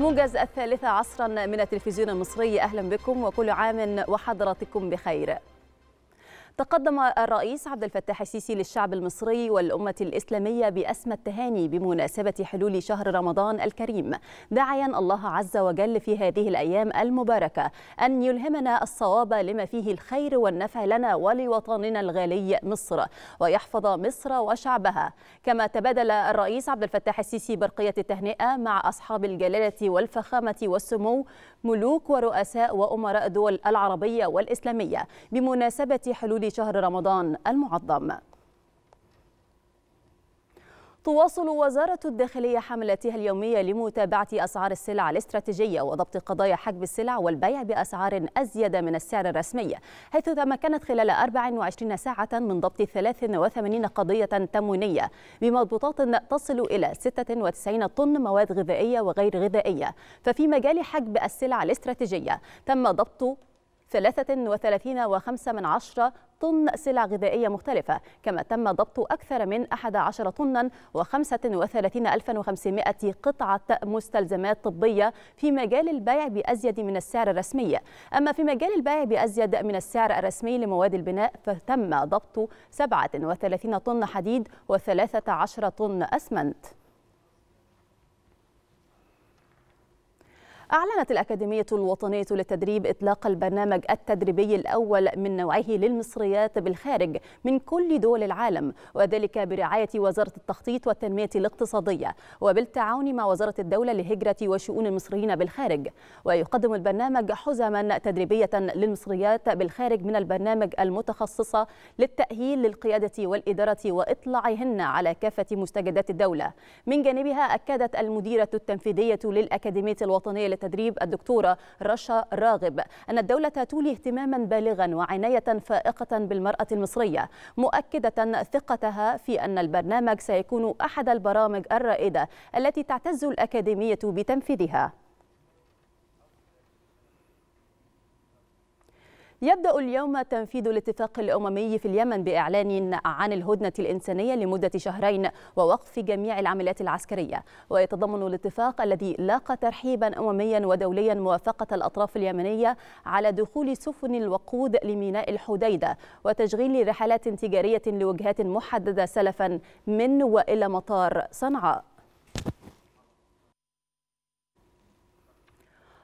موجز الثالثة عصرا من التلفزيون المصري أهلا بكم وكل عام وحضراتكم بخير تقدم الرئيس عبد الفتاح السيسي للشعب المصري والأمة الإسلامية بأسمى التهاني بمناسبة حلول شهر رمضان الكريم داعيا الله عز وجل في هذه الأيام المباركة أن يلهمنا الصواب لما فيه الخير والنفع لنا ولوطننا الغالي مصر ويحفظ مصر وشعبها كما تبادل الرئيس عبد الفتاح السيسي برقية التهنئة مع أصحاب الجلالة والفخامة والسمو ملوك ورؤساء وأمراء دول العربية والإسلامية بمناسبة حلول شهر رمضان المعظم تواصل وزارة الداخلية حملتها اليومية لمتابعة أسعار السلع الاستراتيجية وضبط قضايا حجب السلع والبيع بأسعار أزيد من السعر الرسمي حيث تمكنت خلال 24 ساعة من ضبط 83 قضية تموينية بمضبوطات تصل إلى 96 طن مواد غذائية وغير غذائية ففي مجال حجب السلع الاستراتيجية تم ضبط 33.5 من عشرة طن سلع غذائية مختلفة كما تم ضبط أكثر من 11 طنا و35500 قطعة مستلزمات طبية في مجال البيع بأزيد من السعر الرسمي أما في مجال البيع بأزيد من السعر الرسمي لمواد البناء فتم ضبط 37 طن حديد و13 طن أسمنت أعلنت الأكاديمية الوطنية للتدريب إطلاق البرنامج التدريبي الأول من نوعه للمصريات بالخارج من كل دول العالم وذلك برعاية وزارة التخطيط والتنمية الاقتصادية وبالتعاون مع وزارة الدولة لهجرة وشؤون المصريين بالخارج ويقدم البرنامج حزما تدريبية للمصريات بالخارج من البرنامج المتخصصة للتأهيل للقيادة والإدارة وإطلاعهن على كافة مستجدات الدولة من جانبها أكدت المديرة التنفيذية للأكاديمية الوطنية التدريب الدكتورة رشا راغب أن الدولة تولي اهتماما بالغا وعناية فائقة بالمرأة المصرية مؤكدة ثقتها في أن البرنامج سيكون أحد البرامج الرائدة التي تعتز الأكاديمية بتنفيذها يبدأ اليوم تنفيذ الاتفاق الأممي في اليمن بإعلان عن الهدنة الإنسانية لمدة شهرين ووقف جميع العمليات العسكرية ويتضمن الاتفاق الذي لاقى ترحيبا أمميا ودوليا موافقة الأطراف اليمنية على دخول سفن الوقود لميناء الحديدة وتشغيل رحلات تجارية لوجهات محددة سلفا من وإلى مطار صنعاء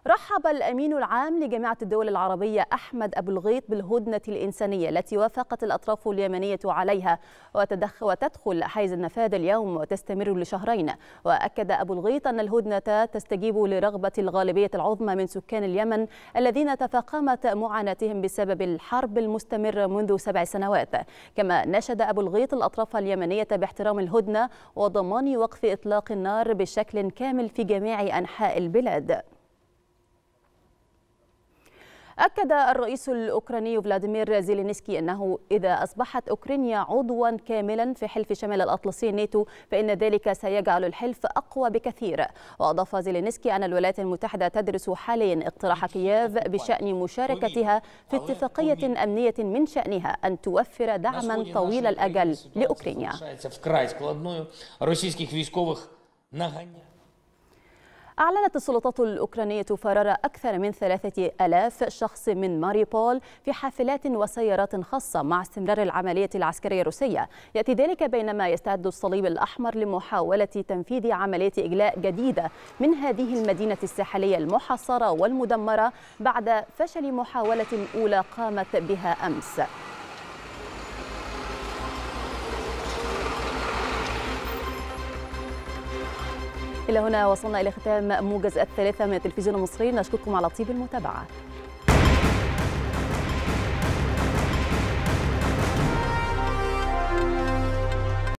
رحب الأمين العام لجامعة الدول العربية أحمد أبو الغيط بالهدنة الإنسانية التي وافقت الأطراف اليمنية عليها وتدخل حيز النفاذ اليوم وتستمر لشهرين وأكد أبو الغيط أن الهدنة تستجيب لرغبة الغالبية العظمى من سكان اليمن الذين تفاقمت معاناتهم بسبب الحرب المستمرة منذ سبع سنوات كما نشد أبو الغيط الأطراف اليمنية باحترام الهدنة وضمان وقف إطلاق النار بشكل كامل في جميع أنحاء البلاد أكد الرئيس الأوكراني فلاديمير زيلينسكي أنه إذا أصبحت أوكرانيا عضوا كاملا في حلف شمال الأطلسي الناتو فإن ذلك سيجعل الحلف أقوى بكثير وأضاف زيلينسكي أن الولايات المتحدة تدرس حاليا اقتراح كييف بشأن مشاركتها في اتفاقية أمنية من شأنها أن توفر دعما طويل الأجل لأوكرانيا. أعلنت السلطات الأوكرانية فرار أكثر من ثلاثة ألاف شخص من ماريبول في حافلات وسيارات خاصة مع استمرار العملية العسكرية الروسية يأتي ذلك بينما يستعد الصليب الأحمر لمحاولة تنفيذ عملية إجلاء جديدة من هذه المدينة الساحلية المحصرة والمدمرة بعد فشل محاولة أولى قامت بها أمس إلى هنا وصلنا إلى ختام موجز الثلاثة من تلفزيون مصري نشكركم على طيب المتابعة